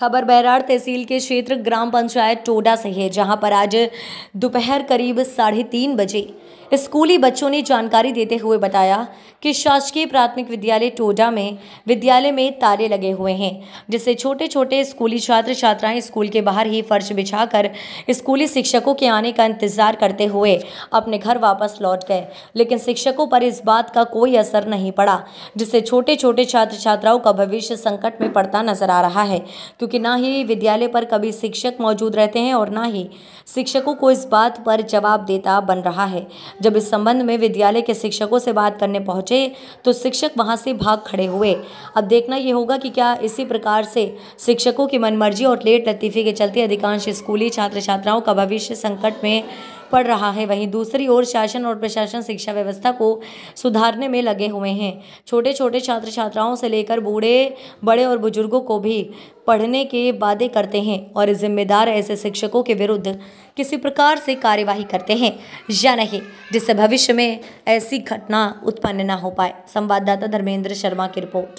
खबर बैराड़ तहसील के क्षेत्र ग्राम पंचायत टोडा से है जहां पर आज दोपहर करीब साढ़े तीन बजे स्कूली बच्चों ने जानकारी देते हुए बताया कि शासकीय प्राथमिक विद्यालय टोडा में विद्यालय में ताले लगे हुए हैं जिससे छोटे छोटे स्कूली छात्र छात्राएं स्कूल के बाहर ही फर्श बिछाकर स्कूली शिक्षकों के आने का इंतजार करते हुए अपने घर वापस लौट गए लेकिन शिक्षकों पर इस बात का कोई असर नहीं पड़ा जिससे छोटे छोटे छात्र छात्राओं का भविष्य संकट में पड़ता नजर आ रहा है क्योंकि क्योंकि ना ही विद्यालय पर कभी शिक्षक मौजूद रहते हैं और ना ही शिक्षकों को इस बात पर जवाब देता बन रहा है जब इस संबंध में विद्यालय के शिक्षकों से बात करने पहुंचे तो शिक्षक वहां से भाग खड़े हुए अब देखना यह होगा कि क्या इसी प्रकार से शिक्षकों की मनमर्जी और लेट लतीफ़े के चलते अधिकांश स्कूली छात्र छात्राओं का भविष्य संकट में पड़ रहा है वहीं दूसरी ओर शासन और प्रशासन शिक्षा व्यवस्था को सुधारने में लगे हुए हैं छोटे छोटे छात्र छात्राओं से लेकर बूढ़े बड़े और बुजुर्गों को भी पढ़ने के वादे करते हैं और जिम्मेदार ऐसे शिक्षकों के विरुद्ध किसी प्रकार से कार्यवाही करते हैं या नहीं जिससे भविष्य में ऐसी घटना उत्पन्न ना हो पाए संवाददाता धर्मेंद्र शर्मा की रिपोर्ट